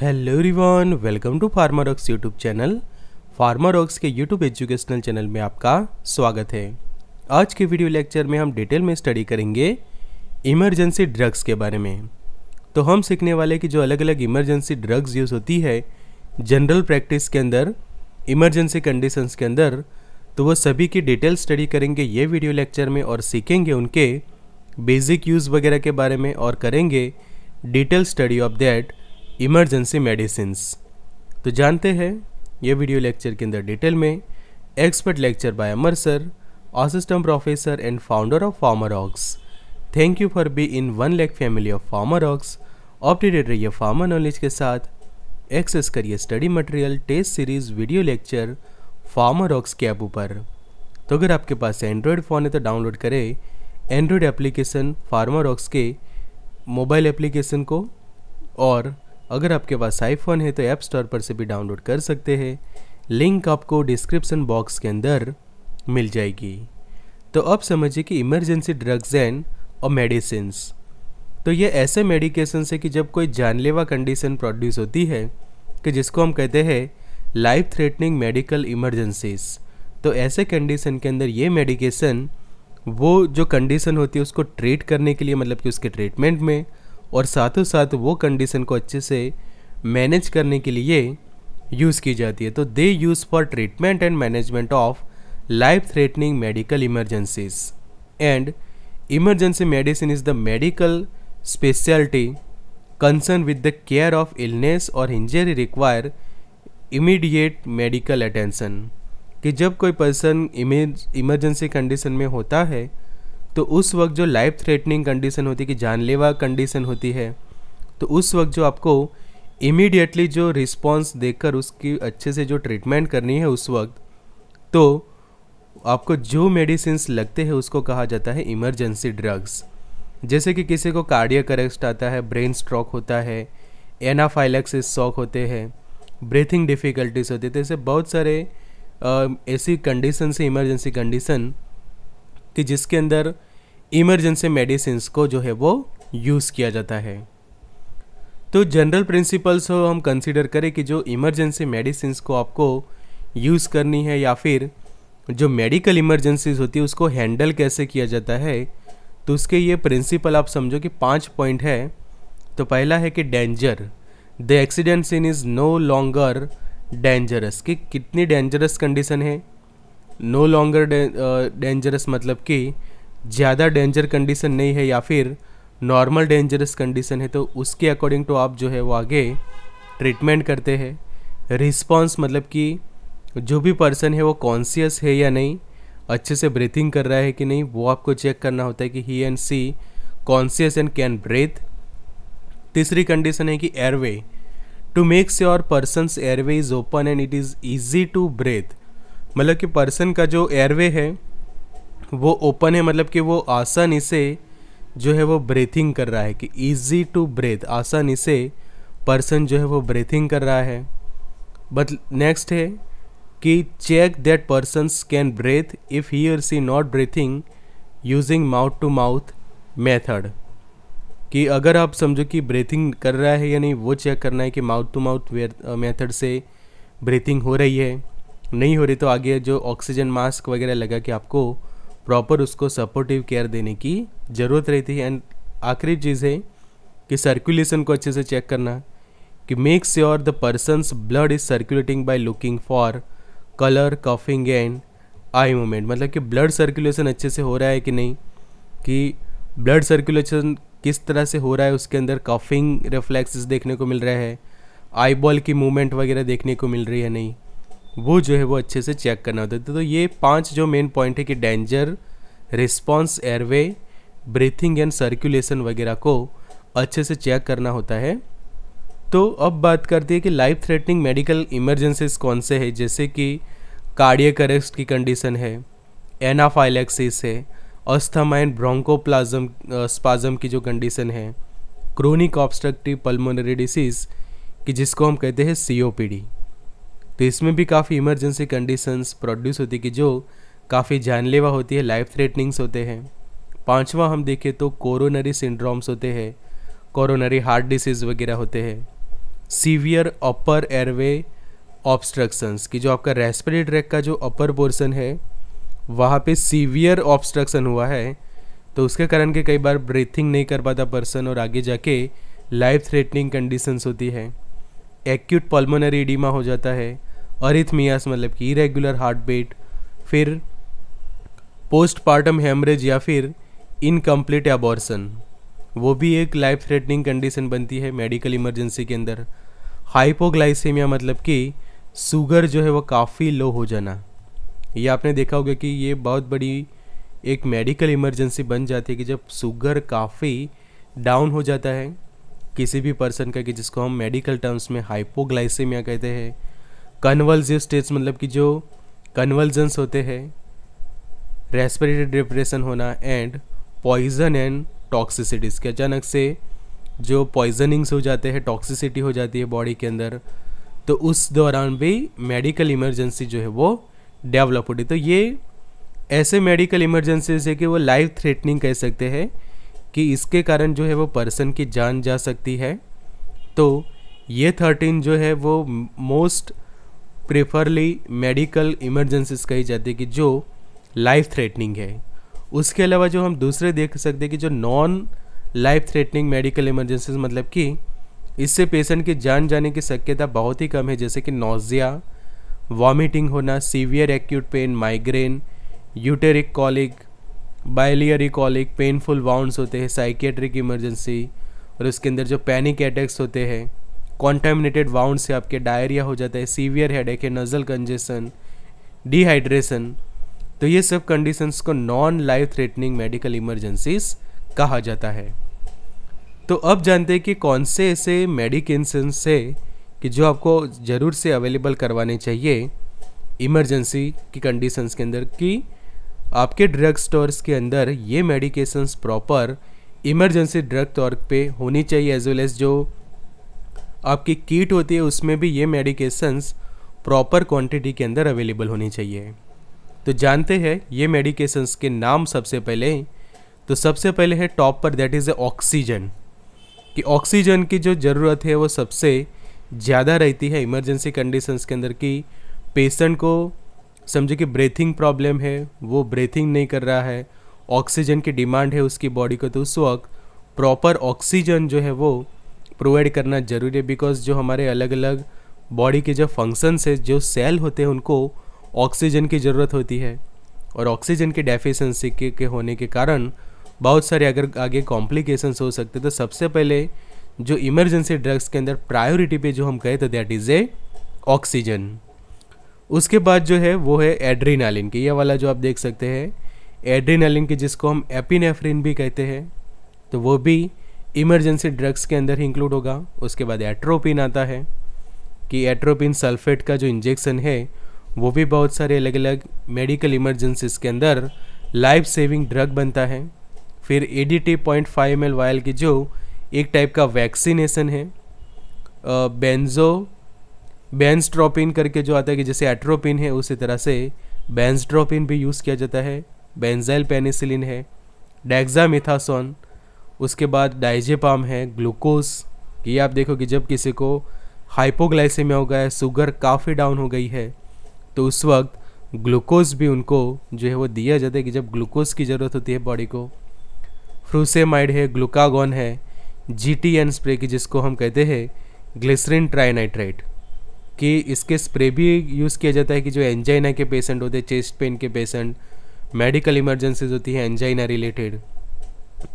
hello रिवान welcome to Pharmarocks YouTube channel Pharmarocks के YouTube educational channel में आपका स्वागत है आज के वीडियो लेक्चर में हम डिटेल में स्टडी करेंगे इमरजेंसी ड्रग्स के बारे में तो हम सीखने वाले कि जो अलग अलग इमरजेंसी ड्रग्स यूज़ होती है जनरल प्रैक्टिस के अंदर इमरजेंसी कंडीशंस के अंदर तो वो सभी की डिटेल स्टडी करेंगे ये वीडियो लेक्चर में और सीखेंगे उनके बेसिक यूज़ वगैरह के बारे में और करेंगे detail study of that emergency medicine तो जानते हैं ये वीडियो लेक्चर के अंदर डिटेल में expert lecture by Amar sir assistant professor and founder of Pharmarocks thank you for being one lakh family of Pharmarocks updated रहिए Pharmarocks के साथ एक्सेस करिए study material test series video lecture farmer aux के app ऊपर तो अगर आपके पास Android phone है तो डाउनलोड करें एंड्रॉयड एप्लीकेशन फार्मर ऑक्स के मोबाइल एप्लीकेशन को और अगर आपके पास आईफोन है तो ऐप स्टोर पर से भी डाउनलोड कर सकते हैं लिंक आपको डिस्क्रिप्शन बॉक्स के अंदर मिल जाएगी तो अब समझिए कि इमरजेंसी ड्रग्स एंड और मेडिसिन तो ये ऐसे मेडिकेशन है कि जब कोई जानलेवा कंडीशन प्रोड्यूस होती है कि जिसको हम कहते हैं लाइफ थ्रेटनिंग मेडिकल इमरजेंसीज तो ऐसे कंडीशन के अंदर ये मेडिकेशन वो जो कंडीशन होती है उसको ट्रीट करने के लिए मतलब कि उसके ट्रीटमेंट में और साथों साथ वो कंडीशन को अच्छे से मैनेज करने के लिए यूज़ की जाती है तो they use for treatment and management of life threatening medical emergencies and emergency medicine is the medical speciality concern with the care of illness और injury require immediate medical attention कि जब कोई पर्सन इमरजेंसी कंडीशन में होता है तो उस वक्त जो लाइफ थ्रेटनिंग कंडीशन होती है कि जानलेवा कंडीशन होती है तो उस वक्त जो आपको इमीडिएटली जो रिस्पॉन्स देकर उसकी अच्छे से जो ट्रीटमेंट करनी है उस वक्त तो आपको जो मेडिसिन लगते हैं उसको कहा जाता है इमरजेंसी ड्रग्स जैसे कि किसी को कार्डियक अरेस्ट आता है ब्रेन स्ट्रोक होता है एनाफाइलेक्सिस शॉक होते हैं ब्रीथिंग डिफ़िकल्टीज होती है तो ऐसे बहुत सारे ऐसी कंडीशन से इमरजेंसी कंडीशन कि जिसके अंदर इमरजेंसी मेडिसिन को जो है वो यूज़ किया जाता है तो जनरल प्रिंसिपल्स हम कंसिडर करें कि जो इमरजेंसी मेडिसिन को आपको यूज़ करनी है या फिर जो मेडिकल इमरजेंसीज होती है उसको हैंडल कैसे किया जाता है तो उसके ये प्रिंसिपल आप समझो कि पाँच पॉइंट है तो पहला है कि danger the accident scene is no longer dangerous कि कितनी डेंजरस कंडीशन है नो लॉन्गर डेंजरस मतलब कि ज़्यादा डेंजर कंडीशन नहीं है या फिर नॉर्मल डेंजरस कंडीशन है तो उसके अकॉर्डिंग टू आप जो है वो आगे ट्रीटमेंट करते हैं रिस्पॉन्स मतलब कि जो भी पर्सन है वो कॉन्सियस है या नहीं अच्छे से ब्रीथिंग कर रहा है कि नहीं वो आपको चेक करना होता है कि he and she conscious and can breathe तीसरी कंडीशन है कि airway to make sure person's airway is open and it is easy to breathe मतलब कि पर्सन का जो एयरवे है वो ओपन है मतलब कि वो आसानी से जो है वो ब्रीथिंग कर रहा है कि इजी टू ब्रेथ आसानी से पर्सन जो है वो ब्रीथिंग कर रहा है बट नेक्स्ट है कि check that person can breathe if he और she not breathing using mouth to mouth method कि अगर आप समझो कि ब्रीथिंग कर रहा है या नहीं वो चेक करना है कि माउथ टू माउथ मेथड से ब्रीथिंग हो रही है नहीं हो रही तो आगे जो ऑक्सीजन मास्क वगैरह लगा के आपको प्रॉपर उसको सपोर्टिव केयर देने की ज़रूरत रहती है एंड आखिरी चीज़ है कि सर्कुलेशन को अच्छे से चेक करना कि make sure the person's blood is circulating by looking for colour coughing and eye movement मतलब कि ब्लड सर्कुलेशन अच्छे से हो रहा है कि नहीं कि ब्लड सर्कुलेशन किस तरह से हो रहा है उसके अंदर कफिंग रिफ्लेक्सेस देखने को मिल रहा है आई बॉल की मूवमेंट वगैरह देखने को मिल रही है नहीं वो जो है वो अच्छे से चेक करना होता है तो, तो ये पांच जो मेन पॉइंट है कि danger response airway breathing and circulation वगैरह को अच्छे से चेक करना होता है तो अब बात करते हैं कि लाइफ थ्रेटनिंग मेडिकल इमरजेंसीज कौन से है जैसे कि कार्डियक अरेस्ट की कंडीशन है एनाफाइलेक्सिस है अस्थमा एंड ब्रोंकोप्लाजम स्पाजम की जो कंडीशन है क्रोनिक ऑब्स्ट्रक्टिव पल्मोनरी डिसीज़ कि जिसको हम कहते हैं सी तो इसमें भी काफ़ी इमरजेंसी कंडीशंस प्रोड्यूस होती कि जो काफ़ी जानलेवा होती है लाइफ थ्रेटनिंग्स होते हैं पांचवा हम देखें तो कोरोनरी सिंड्रोम्स होते हैं कोरोनरी हार्ट डिसीज़ वगैरह होते हैं सीवियर अपर एयरवे ऑब्स्ट्रक्शंस कि जो आपका रेस्परेटरी ट्रैक का जो अपर पोर्सन है वहाँ पे सीवियर ऑब्स्ट्रक्शन हुआ है तो उसके कारण के कई बार ब्रीथिंग नहीं कर पाता पर्सन और आगे जाके लाइफ थ्रेटनिंग कंडीशंस होती है एक्यूट पल्मोनरी एडिमा हो जाता है अरिथमियास मतलब कि इरेगुलर हार्ट बीट फिर पोस्टपार्टम हेमरेज या फिर इनकम्प्लीट एबॉर्सन वो भी एक लाइफ थ्रेटनिंग कंडीशन बनती है मेडिकल इमरजेंसी के अंदर हाइपोग्लाइसेमिया मतलब कि शुगर जो है वो काफ़ी लो हो जाना ये आपने देखा होगा कि ये बहुत बड़ी एक मेडिकल इमरजेंसी बन जाती है कि जब शुगर काफ़ी डाउन हो जाता है किसी भी पर्सन का कि जिसको हम मेडिकल टर्म्स में हाइपोग्लाइसेमिया कहते हैं कन्वल्सिव स्टेट्स मतलब कि जो कन्वल्जन्स होते हैं रेस्पिरेटरी डिप्रेशन होना एंड पॉइजन एंड टॉक्सिसिटीज़ के अचानक से जो पॉइजनिंग्स हो जाते हैं टॉक्सिसिटी हो जाती है बॉडी के अंदर तो उस दौरान भी मेडिकल इमरजेंसी जो है वो डेवलप होती तो ये ऐसे मेडिकल इमरजेंसीज है कि वो लाइफ थ्रेटनिंग कह सकते हैं कि इसके कारण जो है वो पर्सन की जान जा सकती है तो ये थर्टीन जो है वो मोस्ट प्रेफरली मेडिकल इमरजेंसीज कही जाती है कि जो लाइफ थ्रेटनिंग है उसके अलावा जो हम दूसरे देख सकते हैं कि जो non life threatening medical emergencies मतलब कि इससे पेशेंट की जान जाने की शक्यता बहुत ही कम है जैसे कि नोज़िया वॉमिटिंग होना severe acute pain migraine ureteric colic biliary colic painful wounds होते हैं साइकेट्रिक इमरजेंसी और उसके अंदर जो पैनिक अटैक्स होते हैं कॉन्टेमिनेटेड वाउंड से आपके डायरिया हो जाता है सीवियर हेडेक है नज़ल कंजेशन डिहाइड्रेशन तो ये सब कंडीशंस को non life threatening medical emergencies कहा जाता है तो अब जानते हैं कि कौन से ऐसे मेडिकेशंस है कि जो आपको ज़रूर से अवेलेबल करवाने चाहिए इमरजेंसी की कंडीशंस के अंदर कि आपके ड्रग स्टोर्स के अंदर ये मेडिकेशंस प्रॉपर इमरजेंसी ड्रग तौर पे होनी चाहिए एज वेल एज जो आपकी किट होती है उसमें भी ये मेडिकेशंस प्रॉपर क्वांटिटी के अंदर अवेलेबल होनी चाहिए तो जानते हैं ये मेडिकेशंस के नाम सबसे पहले तो सबसे पहले है टॉप पर दैट इज़ ए ऑक्सीजन कि ऑक्सीजन की जो ज़रूरत है वो सबसे ज़्यादा रहती है इमरजेंसी कंडीशंस के अंदर कि पेशेंट को समझे कि ब्रीथिंग प्रॉब्लम है वो ब्रीथिंग नहीं कर रहा है ऑक्सीजन की डिमांड है उसकी बॉडी को तो उस वक्त प्रॉपर ऑक्सीजन जो है वो प्रोवाइड करना ज़रूरी है बिकॉज जो हमारे अलग अलग बॉडी के जो फंक्शंस है जो सेल होते हैं उनको ऑक्सीजन की ज़रूरत होती है और ऑक्सीजन की डेफिशेंसी के, के होने के कारण बहुत सारे अगर आगे कॉम्प्लिकेशंस हो सकते तो सबसे पहले जो इमरजेंसी ड्रग्स के अंदर प्रायोरिटी पे जो हम कहे तो दैट इज़ ए ऑक्सीजन उसके बाद जो है वो है एड्रीनालिन की ये वाला जो आप देख सकते हैं एड्रीनालिन की जिसको हम एपिनेफ्रिन भी कहते हैं तो वो भी इमरजेंसी ड्रग्स के अंदर ही इंक्लूड होगा उसके बाद एट्रोपिन आता है कि एट्रोपिन सल्फेट का जो इंजेक्शन है वो भी बहुत सारे अलग अलग मेडिकल इमरजेंसीज के अंदर लाइफ सेविंग ड्रग बनता है फिर A D T point five M L vial की जो एक टाइप का वैक्सीनेशन है बेंजो बेंसड्रोपिन करके जो आता है कि जैसे एट्रोपिन है उसी तरह से बेंसड्रोपिन भी यूज़ किया जाता है बेंजाइल पेनिसिलिन है डेक्जामिथासोन उसके बाद डाइजेपाम है ग्लूकोज ये आप देखो कि जब किसी को हाइपोग्लाइसेमिया हो गया है शुगर काफ़ी डाउन हो गई है तो उस वक्त ग्लूकोज भी उनको जो है वो दिया जाता है कि जब ग्लूकोज की ज़रूरत होती है बॉडी को फ्रूसेमाइड है ग्लूकागॉन है जी टी एन स्प्रे की जिसको हम कहते हैं ग्लिसरिन ट्राइनाइट्रेट कि इसके स्प्रे भी यूज़ किया जाता है कि जो एंजाइना के पेशेंट होते हैं चेस्ट पेन के पेशेंट मेडिकल इमरजेंसीज होती है एंजाइना रिलेटेड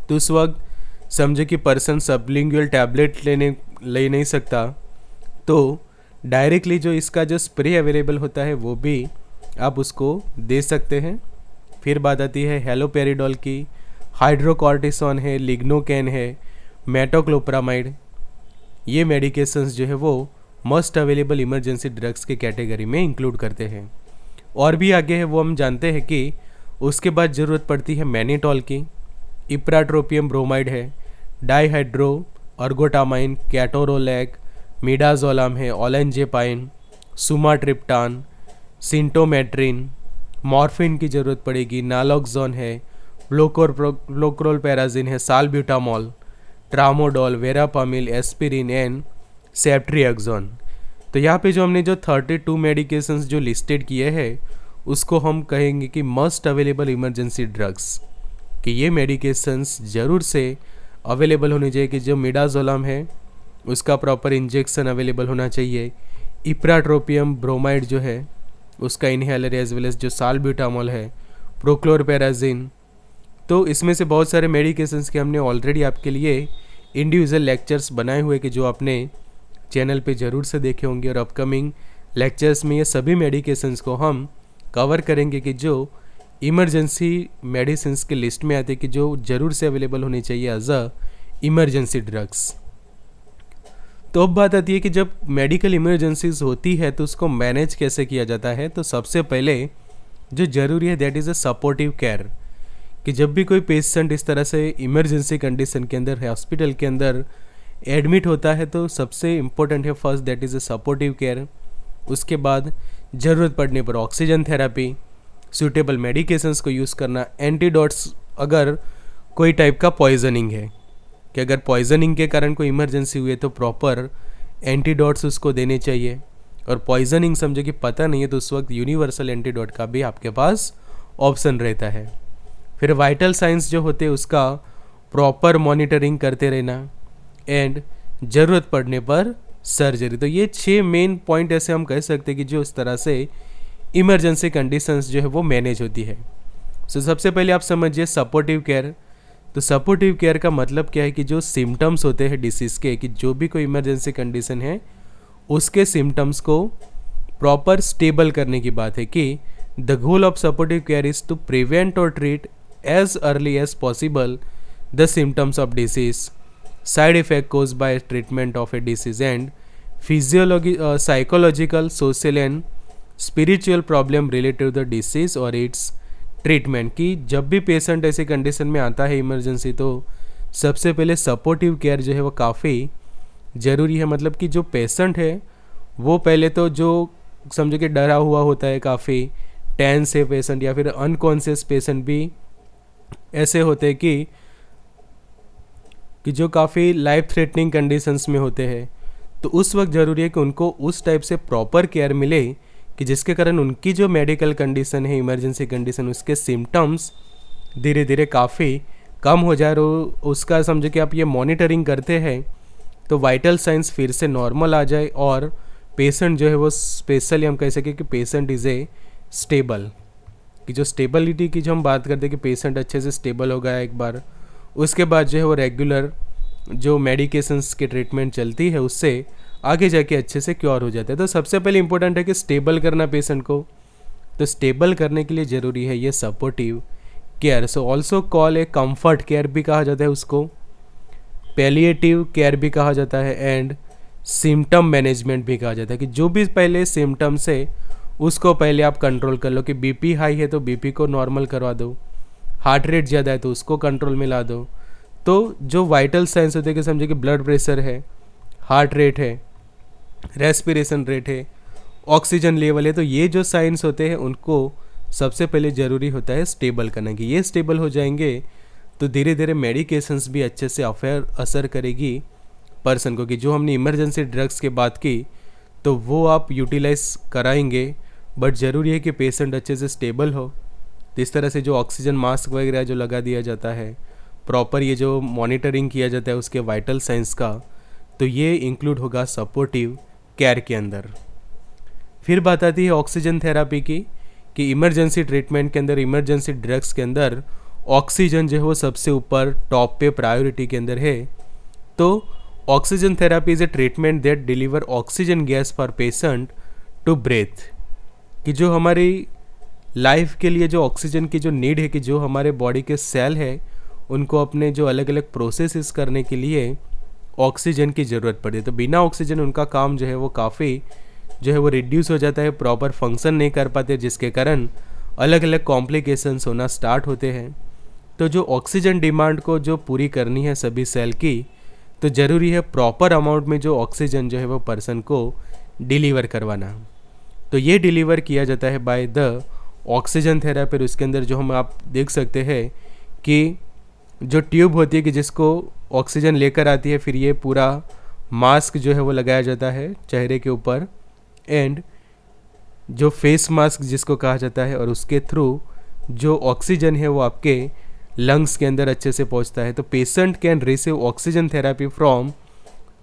तो उस वक्त समझो कि पर्सन सबलिंगुअल टैबलेट लेने ले नहीं सकता तो डायरेक्टली जो इसका जो स्प्रे अवेलेबल होता है वो भी आप उसको दे सकते हैं फिर बात आती है हेलोपेरिडोल की हाइड्रोकॉर्टिसोन है लिग्नोकैन है मेटोक्लोप्रामाइड ये मेडिकेशंस जो है वो मस्ट अवेलेबल इमरजेंसी ड्रग्स के कैटेगरी में इंक्लूड करते हैं और भी आगे है वो हम जानते हैं कि उसके बाद ज़रूरत पड़ती है मैनीटॉल की इप्राट्रोपियम ब्रोमाइड है डाईहाइड्रो अर्गोटामाइन कैटोरोलैक मिडाजोलाम है ओलेंजेपाइन सुमाट्रिप्टान सिंटोमेट्रिन मॉर्फिन की ज़रूरत पड़ेगी नालॉक्जोन है ब्लोकोर ब्लोक्रोल पैराजिन है salbutamol tramadol verapamil aspirin and ceftriaxone तो यहाँ पे जो हमने जो 32 मेडिकेशंस जो लिस्टेड किए हैं उसको हम कहेंगे कि मस्ट अवेलेबल इमरजेंसी ड्रग्स कि ये मेडिकेशंस ज़रूर से अवेलेबल होने चाहिए कि जो मिडाजोलम है उसका प्रॉपर इंजेक्शन अवेलेबल होना चाहिए इप्राट्रोपियम ब्रोमाइड जो है उसका इनहेलर एज वेल एज जो सालब्यूटामोल है प्रोक्लोरपेराजिन तो इसमें से बहुत सारे मेडिकेशंस के हमने ऑलरेडी आपके लिए इंडिविजुअल लेक्चर्स बनाए हुए कि जो आपने चैनल पे ज़रूर से देखे होंगे और अपकमिंग लेक्चर्स में ये सभी मेडिकेशंस को हम कवर करेंगे कि जो इमरजेंसी मेडिसिन के लिस्ट में आते कि जो ज़रूर से अवेलेबल होनी चाहिए एज अ इमरजेंसी ड्रग्स तो अब बात आती है कि जब मेडिकल इमरजेंसीज होती है तो उसको मैनेज कैसे किया जाता है तो सबसे पहले जो ज़रूरी है that is a supportive care कि जब भी कोई पेशेंट इस तरह से इमरजेंसी कंडीशन के अंदर हॉस्पिटल के अंदर एडमिट होता है तो सबसे इम्पोर्टेंट है first that is a supportive care उसके बाद ज़रूरत पड़ने पर ऑक्सीजन थेरापी सूटेबल मेडिकेशंस को यूज़ करना एंटीडोट्स अगर कोई टाइप का पॉइजनिंग है कि अगर पॉइजनिंग के कारण कोई इमरजेंसी हुई है तो प्रॉपर एंटीडोट्स उसको देने चाहिए और पॉइजनिंग समझो कि पता नहीं है तो उस वक्त यूनिवर्सल एंटीडोट का भी आपके पास ऑप्शन रहता है फिर वाइटल साइंस जो होते हैं उसका प्रॉपर मॉनिटरिंग करते रहना एंड ज़रूरत पड़ने पर सर्जरी तो ये छः मेन पॉइंट ऐसे हम कह सकते हैं कि जो इस तरह से इमरजेंसी कंडीशंस जो है वो मैनेज होती है सो so, सबसे पहले आप समझिए सपोर्टिव केयर तो सपोर्टिव केयर का मतलब क्या है कि जो सिम्टम्स होते हैं डिसीज़ के कि जो भी कोई इमरजेंसी कंडीशन है उसके सिम्टम्स को प्रॉपर स्टेबल करने की बात है कि the goal of supportive care is to prevent और treat as early as possible the symptoms of disease side effect cause by treatment of a disease and physiology psychological social and spiritual problem related the disease और its treatment कि जब भी patient ऐसे condition में आता है emergency तो सबसे पहले सपोर्टिव केयर जो है वो काफ़ी ज़रूरी है मतलब कि जो पेशेंट है वो पहले तो जो समझो कि डरा हुआ होता है काफ़ी टेंस है पेशेंट या फिर अनकॉन्शियस पेशेंट भी ऐसे होते हैं कि कि जो काफ़ी लाइफ थ्रेटनिंग कंडीशंस में होते हैं तो उस वक्त ज़रूरी है कि उनको उस टाइप से प्रॉपर केयर मिले कि जिसके कारण उनकी जो मेडिकल कंडीशन है इमरजेंसी कंडीशन उसके सिम्टम्स धीरे धीरे काफ़ी कम हो जाए और उसका समझो कि आप ये मॉनिटरिंग करते हैं तो वाइटल साइंस फिर से नॉर्मल आ जाए और पेशेंट जो है वो स्पेशली हम कह सकें कि पेशेंट इज़ ए स्टेबल कि जो स्टेबिलिटी की जो हम बात करते हैं कि पेशेंट अच्छे से स्टेबल हो गया एक बार उसके बाद जो है वो रेगुलर जो मेडिकेशंस के ट्रीटमेंट चलती है उससे आगे जाके अच्छे से क्योर हो जाता है तो सबसे पहले इंपॉर्टेंट है कि स्टेबल करना पेशेंट को तो स्टेबल करने के लिए ज़रूरी है ये supportive care so also call a comfort care भी कहा जाता है उसको पेलिएटिव केयर भी कहा जाता है एंड सिम्टम मैनेजमेंट भी कहा जाता है कि जो भी पहले सिम्टम्स है उसको पहले आप कंट्रोल कर लो कि बीपी हाई है तो बीपी को नॉर्मल करवा दो हार्ट रेट ज़्यादा है तो उसको कंट्रोल में ला दो तो जो वाइटल साइंस होते हैं कि समझे कि ब्लड प्रेशर है हार्ट रेट है रेस्पिरेशन रेट है ऑक्सीजन लेवल है तो ये जो साइंस होते हैं उनको सबसे पहले ज़रूरी होता है स्टेबल करना कि ये स्टेबल हो जाएंगे तो धीरे धीरे मेडिकेशंस भी अच्छे से अफेयर असर करेगी पर्सन को कि जो हमने इमरजेंसी ड्रग्स की बात की तो वो आप यूटिलाइज कराएंगे बट ज़रूरी है कि पेशेंट अच्छे से स्टेबल हो तो इस तरह से जो ऑक्सीजन मास्क वगैरह जो लगा दिया जाता है प्रॉपर ये जो मॉनिटरिंग किया जाता है उसके वाइटल साइंस का तो ये इंक्लूड होगा सपोर्टिव केयर के अंदर फिर बात आती है ऑक्सीजन थेरापी की कि इमरजेंसी ट्रीटमेंट के अंदर इमरजेंसी ड्रग्स के अंदर ऑक्सीजन जो है वो सबसे ऊपर टॉप पे प्रायोरिटी के अंदर है तो oxygen therapy is a treatment that deliver oxygen gas for patient to breathe कि जो हमारी लाइफ के लिए जो ऑक्सीजन की जो नीड है कि जो हमारे बॉडी के सेल है उनको अपने जो अलग अलग प्रोसेसेस करने के लिए ऑक्सीजन की ज़रूरत पड़ती है तो बिना ऑक्सीजन उनका काम जो है वो काफ़ी जो है वो रिड्यूस हो जाता है प्रॉपर फंक्शन नहीं कर पाते जिसके कारण अलग अलग कॉम्प्लिकेशंस होना स्टार्ट होते हैं तो जो ऑक्सीजन डिमांड को जो पूरी करनी है सभी सेल की तो ज़रूरी है प्रॉपर अमाउंट में जो ऑक्सीजन जो है वो पर्सन को डिलीवर करवाना तो ये डिलीवर किया जाता है बाय द ऑक्सीजन थेरेपी और उसके अंदर जो हम आप देख सकते हैं कि जो ट्यूब होती है कि जिसको ऑक्सीजन लेकर आती है फिर ये पूरा मास्क जो है वो लगाया जाता है चेहरे के ऊपर एंड जो फेस मास्क जिसको कहा जाता है और उसके थ्रू जो ऑक्सीजन है वो आपके लंग्स के अंदर अच्छे से पहुंचता है तो patient can receive oxygen therapy from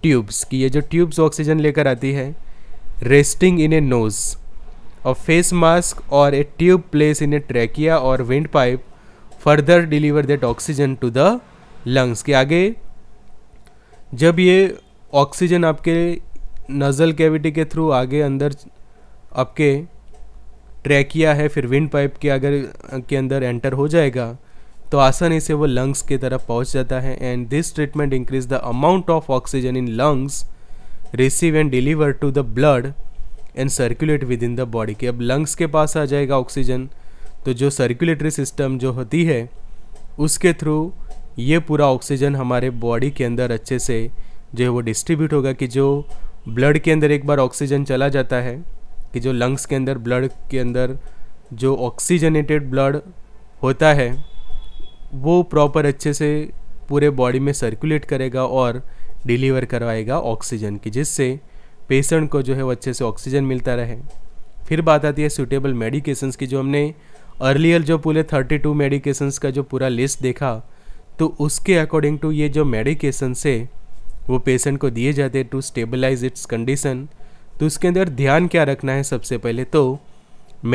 tubes कि ये जो ट्यूब्स ऑक्सीजन लेकर आती है रेस्टिंग इन ए नोज़ और A face mask or a tube placed in a और wind pipe further deliver that oxygen to the lungs के आगे जब ये ऑक्सीजन आपके नज़ल कैविटी के थ्रू आगे अंदर आपके ट्रैकिया है फिर विंड पाइप के अगर के अंदर एंटर हो जाएगा तो आसानी से वो लंग्स की तरफ पहुंच जाता है and this treatment increase the amount of oxygen in lungs receive and deliver to the blood and circulate within the body कि अब लंग्स के पास आ जाएगा ऑक्सीजन तो जो सर्कुलेटरी सिस्टम जो होती है उसके थ्रू ये पूरा ऑक्सीजन हमारे बॉडी के अंदर अच्छे से जो है वो डिस्ट्रीब्यूट होगा कि जो ब्लड के अंदर एक बार ऑक्सीजन चला जाता है कि जो लंग्स के अंदर ब्लड के अंदर जो ऑक्सीजनेटेड ब्लड होता है वो प्रॉपर अच्छे से पूरे बॉडी में सर्कुलेट करेगा और डिलीवर करवाएगा ऑक्सीजन की जिससे पेशेंट को जो है वो अच्छे से ऑक्सीजन मिलता रहे फिर बात आती है सूटेबल मेडिकेशंस की जो हमने अर्लियर जो पूरे 32 मेडिकेशंस का जो पूरा लिस्ट देखा तो उसके अकॉर्डिंग टू ये जो मेडिकेशंस है वो पेशेंट को दिए जाते हैं टू स्टेबलाइज इट्स कंडीशन तो उसके अंदर ध्यान क्या रखना है सबसे पहले तो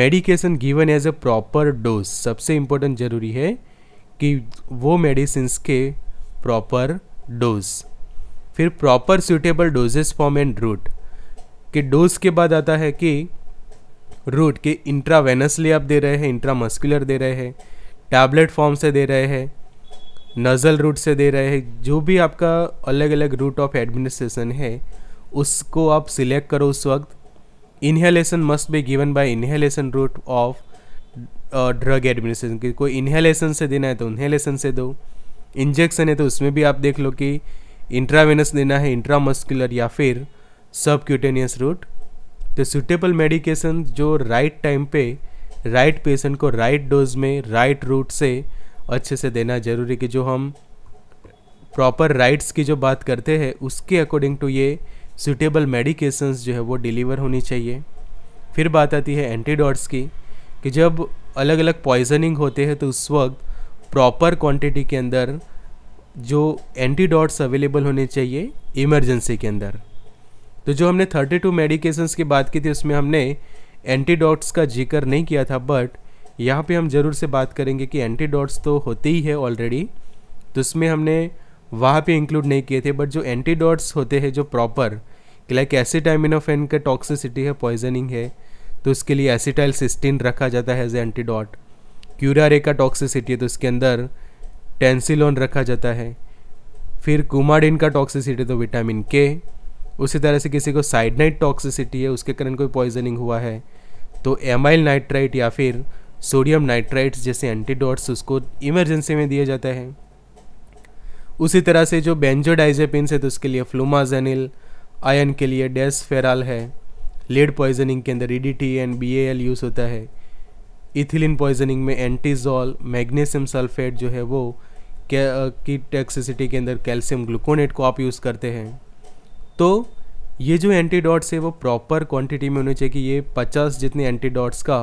medication given as a proper dose सबसे इम्पोर्टेंट ज़रूरी है कि वो मेडिसिन्स के प्रॉपर डोज फिर proper suitable doses form and route कि डोज के बाद आता है कि रूट के इंट्रावेनसली आप दे रहे हैं इंट्रामस्कुलर दे रहे हैं टैबलेट फॉर्म से दे रहे हैं नज़ल रूट से दे रहे हैं जो भी आपका अलग अलग रूट ऑफ एडमिनिस्ट्रेशन है उसको आप सिलेक्ट करो उस वक्त inhalation must be given by inhalation route of drug administration की कोई इन्हेलेसन से देना है तो इन्हेलेसन से दो इंजेक्शन है तो उसमें भी आप देख लो कि इंट्रावेनस देना है इंट्रामस्कुलर या फिर सबक्यूटेनियस रूट तो सुटेबल मेडिकेशन जो राइट टाइम पे राइट पेशेंट को राइट डोज में राइट रूट से अच्छे से देना जरूरी कि जो हम प्रॉपर राइट्स की जो बात करते हैं उसके अकॉर्डिंग टू ये सूटेबल मेडिकेशंस जो है वो डिलीवर होनी चाहिए फिर बात आती है एंटीडॉट्स की कि जब अलग अलग पॉइजनिंग होते हैं तो उस वक्त प्रॉपर क्वांटिटी के अंदर जो एंटीडॉट्स अवेलेबल होने चाहिए इमरजेंसी के अंदर तो जो हमने 32 मेडिकेशंस की बात की थी उसमें हमने एंटीडोट्स का जिक्र नहीं किया था बट यहाँ पे हम ज़रूर से बात करेंगे कि एंटीडॉट्स तो होते ही है ऑलरेडी तो उसमें हमने वहाँ पे इंक्लूड नहीं किए थे बट जो एंटीडॉट्स होते हैं जो प्रॉपर लाइक एसिटामिनोफेन का टॉक्सिसिटी है पॉइजनिंग है तो उसके लिए एसिटाइल सिस्टीन रखा जाता है एज ए एंटीडोट क्यूरारे का टॉक्सिसिटी है तो उसके अंदर टेंसिलोन रखा जाता है फिर कुमाडिन का टॉक्सिसिटी तो विटामिन के उसी तरह से किसी को साइडनाइट टॉक्सिसिटी है उसके कारण कोई पॉइजनिंग हुआ है तो एमाइल नाइट्राइट या फिर सोडियम नाइट्राइट्स जैसे एंटीडॉट्स उसको इमरजेंसी में दिया जाता है उसी तरह से जो बेंजोडाइजेपिन है तो उसके लिए फ्लूमाजेनिल आयन के लिए फेराल है लेड पॉइजनिंग के अंदर ईडीटी एंड बी यूज़ होता है इथिलीन पॉइजनिंग में एंटीजॉल मैग्नीशियम सल्फेट जो है वो की टॉक्सिसिटी के अंदर कैल्शियम ग्लूकोनेट को आप यूज़ करते हैं तो ये जो एंटी डॉट्स है वो प्रॉपर क्वांटिटी में होने चाहिए कि ये 50 जितने एंटी डॉट्स का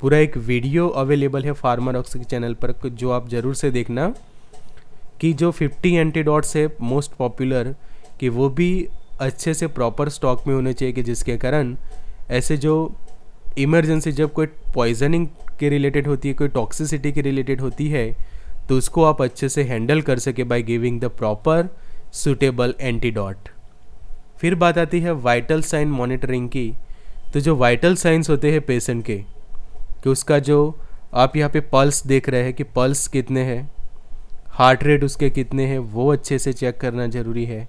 पूरा एक video available Pharmarocks aux के चैनल पर जो आप ज़रूर से देखना कि जो 50 एंटी डॉट्स है मोस्ट पॉपुलर कि वो भी अच्छे से प्रॉपर स्टॉक में होने चाहिए कि जिसके कारण ऐसे जो इमरजेंसी जब कोई पॉइजनिंग के रिलेटेड होती है कोई टॉक्सिसिटी के रिलेटेड होती है तो उसको आप अच्छे से हैंडल कर सके by giving the proper suitable antidote फिर बात आती है वाइटल साइन मॉनिटरिंग की तो जो वाइटल साइंस होते हैं पेशेंट के कि उसका जो आप यहाँ पे पल्स देख रहे हैं कि पल्स कितने हैं हार्ट रेट उसके कितने हैं वो अच्छे से चेक करना ज़रूरी है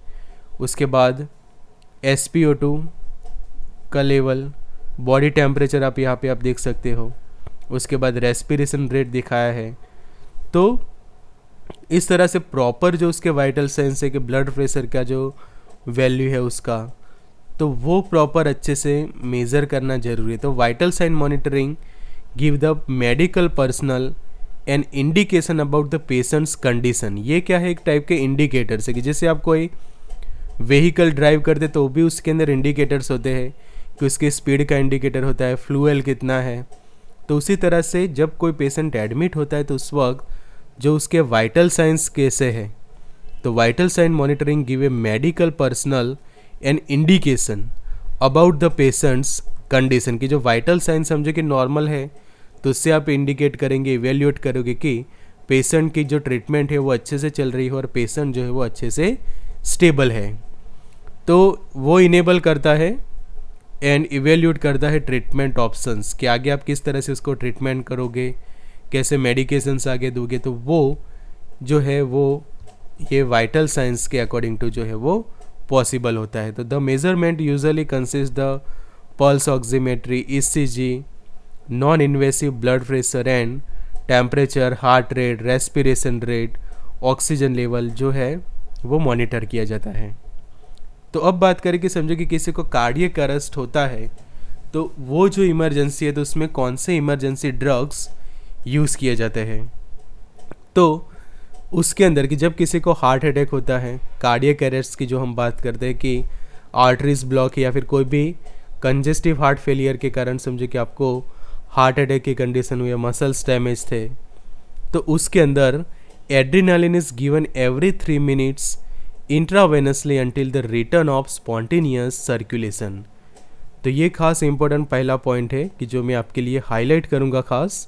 उसके बाद एस पी ओ टू का लेवल बॉडी टेम्परेचर आप यहाँ पे आप देख सकते हो उसके बाद रेस्पिरेशन रेट दिखाया है तो इस तरह से प्रॉपर जो उसके वाइटल साइंस है कि ब्लड प्रेशर का जो वैल्यू है उसका तो वो प्रॉपर अच्छे से मेज़र करना जरूरी है तो vital sign monitoring give the medical personnel an indication about the patient's condition ये क्या है एक टाइप के इंडिकेटर्स है कि जैसे आप कोई व्हीकल ड्राइव करते तो भी उसके अंदर इंडिकेटर्स होते हैं कि उसके स्पीड का इंडिकेटर होता है फ्लूएल कितना है तो उसी तरह से जब कोई पेशेंट एडमिट होता है तो उस वक्त जो उसके वाइटल साइंस कैसे हैं तो vital sign monitoring give a medical personnel an indication about the patient's condition की जो वाइटल साइन समझो कि नॉर्मल है तो उससे आप इंडिकेट करेंगे इवेल्यूएट करोगे कि पेशेंट की जो ट्रीटमेंट है वो अच्छे से चल रही है और पेशेंट जो है वो अच्छे से स्टेबल है तो वो इनेबल करता है एंड इवेल्यूट करता है ट्रीटमेंट ऑप्शंस कि आगे आप किस तरह से उसको ट्रीटमेंट करोगे कैसे मेडिकेशंस आगे दोगे तो वो जो है वो ये वाइटल साइंस के अकॉर्डिंग टू जो है वो पॉसिबल होता है तो the measurement usually consist the pulse oximetry ई non invasive blood pressure and temperature heart rate respiration rate oxygen level जो है वो मॉनिटर किया जाता है तो अब बात करें कि समझो कि किसी को कार्डियक अरेस्ट होता है तो वो जो इमरजेंसी है तो उसमें कौन से इमरजेंसी ड्रग्स यूज़ किए जाते हैं तो उसके अंदर कि जब किसी को हार्ट अटैक होता है कार्डियक अरेस्ट की जो हम बात करते हैं कि आर्टरीज ब्लॉक या फिर कोई भी कंजेस्टिव हार्ट फेलियर के कारण समझे कि आपको हार्ट अटैक की कंडीशन हुई या मसल्स डैमेज थे तो उसके अंदर adrenaline is given every three minutes intravenously until the return of spontaneous circulation तो ये खास इम्पोर्टेंट पहला पॉइंट है कि जो मैं आपके लिए हाईलाइट करूँगा खास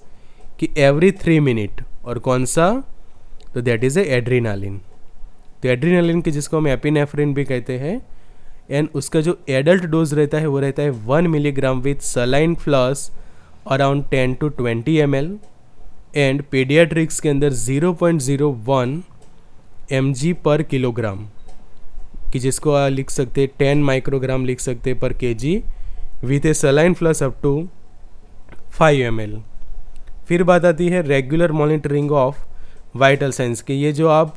कि एवरी थ्री मिनट और कौन सा तो दैट इज़ ए एड्रीनालिन तो एड्रीनालिन के जिसको हम एपिनेफ्रिन भी कहते हैं एंड उसका जो एडल्ट डोज रहता है वो रहता है one milligram with saline flush around ten to twenty M L and paediatrics के अंदर zero point zero one M G per kilogram कि जिसको आप लिख सकते टेन माइक्रोग्राम लिख सकते per K G with a saline flush up to five M L फिर बात आती है regular monitoring of vital signs के ये जो आप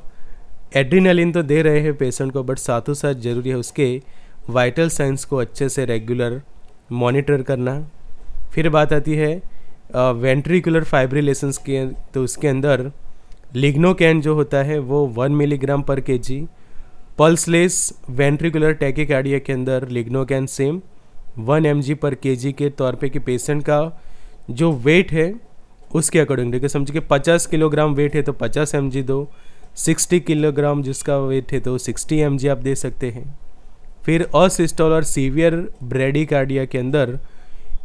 एड्रीनलिन तो दे रहे हैं पेशेंट को बट साथ साथ ज़रूरी है उसके वाइटल साइंस को अच्छे से रेगुलर मॉनिटर करना फिर बात आती है वेंट्रिकुलर फाइब्रिलेशन के तो उसके अंदर लिग्नोकैन जो होता है वो वन मिलीग्राम पर के जी पल्सलेस वेंट्रिकुलर टैकेकार्डिया के अंदर लिग्नोकैन सेम वन एम पर के जी के तौर पे कि पेशेंट का जो वेट है उसके अकॉर्डिंग देखिए समझ के पचास किलोग्राम वेट है तो पचास एम दो सिक्सटी किलोग्राम जिसका वेट है तो सिक्सटी एम आप दे सकते हैं फिर असिस्टॉल और सीवियर ब्रेडिकार्डिया के अंदर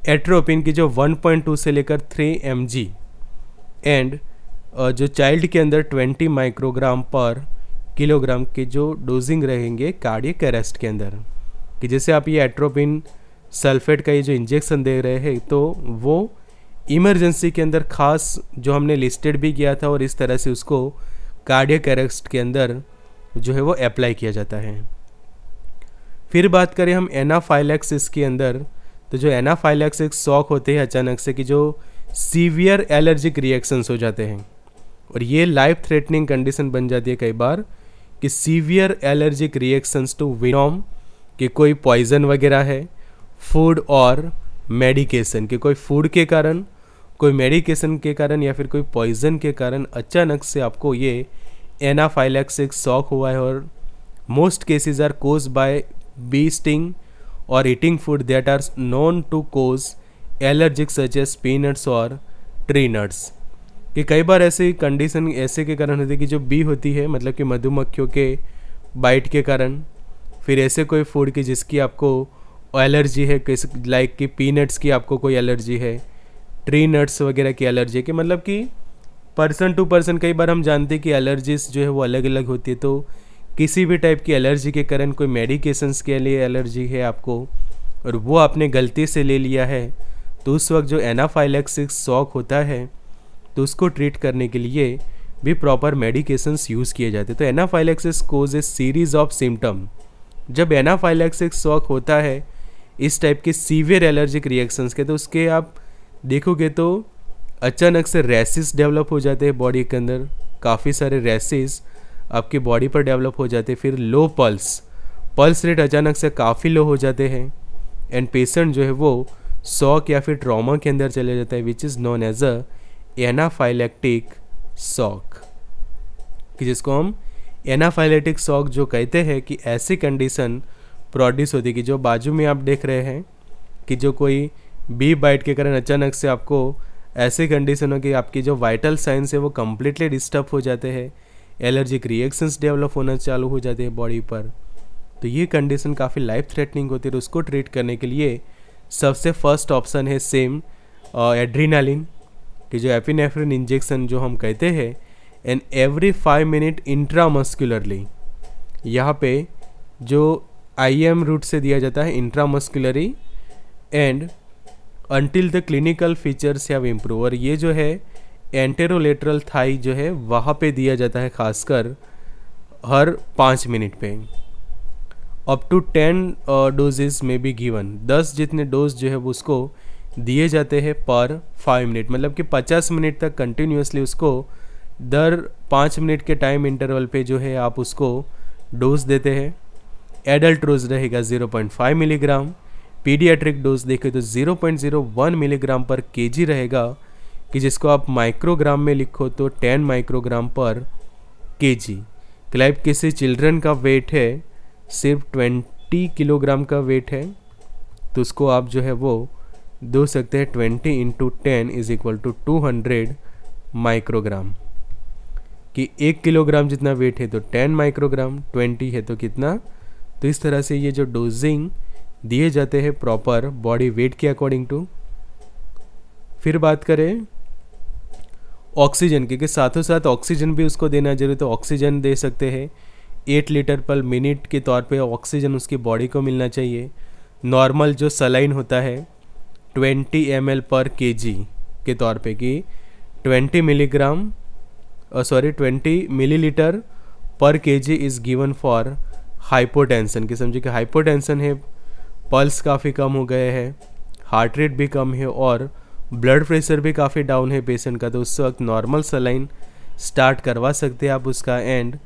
एट्रोपिन की जो 1.2 से लेकर 3 एम एंड जो चाइल्ड के अंदर 20 माइक्रोग्राम पर किलोग्राम के जो डोजिंग रहेंगे कार्डियक अरेस्ट के अंदर कि जैसे आप ये एट्रोपिन सल्फेट का ये जो इंजेक्शन दे रहे हैं तो वो इमरजेंसी के अंदर ख़ास जो हमने लिस्टेड भी किया था और इस तरह से उसको कार्डियक अरेस्ट के अंदर जो है वो अप्लाई किया जाता है फिर बात करें हम एनाफाइलेक्सिस के अंदर तो जो एक शॉक होते हैं अचानक से कि जो सीवियर एलर्जिक रिएक्शंस हो जाते हैं और ये लाइफ थ्रेटनिंग कंडीशन बन जाती है कई बार कि severe allergic reactions to venom कि कोई पॉइजन वगैरह है फूड और मेडिकेशन कि कोई फूड के कारण कोई मेडिकेशन के कारण या फिर कोई पॉइजन के कारण अचानक से आपको ये एनाफाइलैक्सिक शॉक हुआ है और most cases are cause by bee sting और eating food that are known to cause allergic such as peanuts और ट्री नट्स कि कई बार ऐसे कंडीशन ऐसे के कारण होती है कि जो बी होती है मतलब कि मधुमक्खियों के बाइट के कारण फिर ऐसे कोई फूड की जिसकी आपको एलर्जी है किस लाइक कि पीनट्स की आपको कोई एलर्जी है ट्री नट्स वगैरह की एलर्जी के मतलब कि पर्सन टू पर्सन कई बार हम जानते हैं कि एलर्जीज जो है वो अलग अलग होती है तो किसी भी टाइप की एलर्जी के कारण कोई मेडिकेशंस के लिए एलर्जी है आपको और वो आपने गलती से ले लिया है तो उस वक्त जो एनाफाइलेक्सिक शॉक होता है तो उसको ट्रीट करने के लिए भी प्रॉपर मेडिकेशंस यूज़ किए जाते हैं तो anaphylaxis cause a series of symptom जब एनाफाइलेक्सिक शॉक होता है इस टाइप के सीवियर एलर्जिक रिएक्शंस के तो उसके आप देखोगे तो अचानक से रेसिस डेवलप हो जाते हैं बॉडी के अंदर काफ़ी सारे रेसिस आपकी बॉडी पर डेवलप हो जाते हैं फिर लो पल्स पल्स रेट अचानक से काफ़ी लो हो जाते हैं एंड पेशेंट जो है वो शॉक या फिर ट्रॉमा के अंदर चले जाता है which is known as a anaphylactic shock कि जिसको हम एनाफाइलेटिक शॉक जो कहते हैं कि ऐसी कंडीशन प्रोड्यूस होती है कि जो बाजू में आप देख रहे हैं कि जो कोई बी बाइट के कारण अचानक से आपको ऐसे कंडीशन हो कि आपकी जो वाइटल साइंस है वो कम्प्लीटली डिस्टर्ब हो जाते हैं एलर्जिक रिएक्शंस डेवलप होना चालू हो जाते हैं बॉडी पर तो ये कंडीशन काफ़ी लाइफ थ्रेटनिंग होती है तो उसको ट्रीट करने के लिए सबसे फर्स्ट ऑप्शन है सेम एड्रीनालिन कि जो एपिनेफ्रिन इंजेक्शन जो हम कहते हैं and every five minute intramuscularly यहाँ पे जो आई एम रूट से दिया जाता है intramuscularly and until the clinical features have improve और ये जो है एंटेरोलेटरल थाई जो है वहाँ पे दिया जाता है खासकर हर पाँच मिनट पे अप टू टेन डोजेज में बी गिवन दस जितने डोज जो है उसको दिए जाते हैं पर फाइव मिनट मतलब कि पचास मिनट तक कंटिन्यूसली उसको दर पाँच मिनट के टाइम इंटरवल पे जो है आप उसको डोज देते हैं एडल्ट डोज रहेगा zero point five milligram paediatric dose देखें तो 0.01 मिलीग्राम पर केजी रहेगा कि जिसको आप माइक्रोग्राम में लिखो तो 10 माइक्रोग्राम पर केजी क्लाइब किसी चिल्ड्रन का वेट है सिर्फ 20 किलोग्राम का वेट है तो उसको आप जो है वो दो सकते हैं 20 into ten is equal to two hundred microgram कि एक किलोग्राम जितना वेट है तो 10 माइक्रोग्राम 20 है तो कितना तो इस तरह से ये जो डोजिंग दिए जाते हैं प्रॉपर बॉडी वेट के अकॉर्डिंग टू फिर बात करें ऑक्सीजन क्योंकि साथों साथ ऑक्सीजन भी उसको देना जरूरी तो ऑक्सीजन दे सकते हैं एट लीटर पर मिनट के तौर पे ऑक्सीजन उसकी बॉडी को मिलना चाहिए नॉर्मल जो सलाइन होता है ट्वेंटी एम पर के के तौर पे कि twenty milligram sorry twenty millilitre per K G is given for hypotension कि समझिए कि हाइपोटेंशन है पल्स काफ़ी कम हो गए हैं हार्ट रेट भी कम है और ब्लड प्रेशर भी काफ़ी डाउन है पेशेंट का तो उस वक्त नॉर्मल सलाइन स्टार्ट करवा सकते हैं आप उसका एंड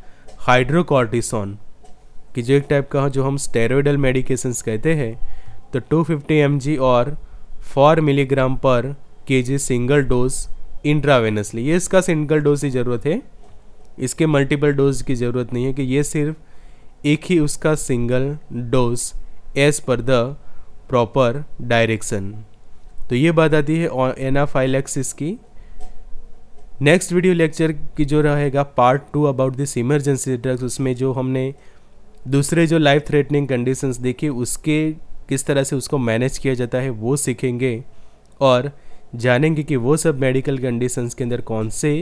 हाइड्रोकॉर्टिसन कि जो एक टाइप का जो हम स्टेरॉयडल मेडिकेशंस कहते हैं तो 250 फिफ्टी और 4 मिलीग्राम पर के सिंगल डोज इंट्रावेनसली ये इसका सिंगल डोज की ज़रूरत है इसके मल्टीपल डोज की ज़रूरत नहीं है कि ये सिर्फ एक ही उसका single dose as per the proper direction तो ये बात आती है एनाफाइलेक्सिस की नेक्स्ट वीडियो लेक्चर की जो रहेगा part two about this emergency drugs उसमें जो हमने दूसरे जो लाइफ थ्रेटनिंग कंडीशंस देखी उसके किस तरह से उसको मैनेज किया जाता है वो सीखेंगे और जानेंगे कि वो सब मेडिकल कंडीशंस के अंदर कौन से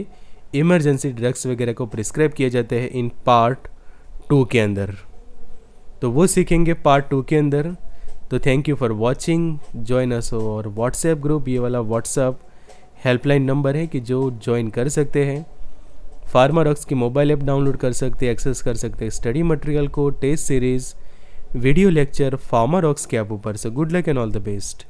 इमरजेंसी ड्रग्स वगैरह को प्रिस्क्राइब किए जाते हैं इन पार्ट टू के अंदर तो वो सीखेंगे पार्ट टू के अंदर तो thank you for watching join us और व्हाट्सएप ग्रुप ये वाला व्हाट्सअप हेल्पलाइन नंबर है कि जो ज्वाइन कर सकते हैं फार्मारॉक्स की मोबाइल ऐप डाउनलोड कर सकते हैं एक्सेस कर सकते हैं स्टडी मटेरियल को test series video lecture Pharmarox के ऐप ऊपर से good luck and all the best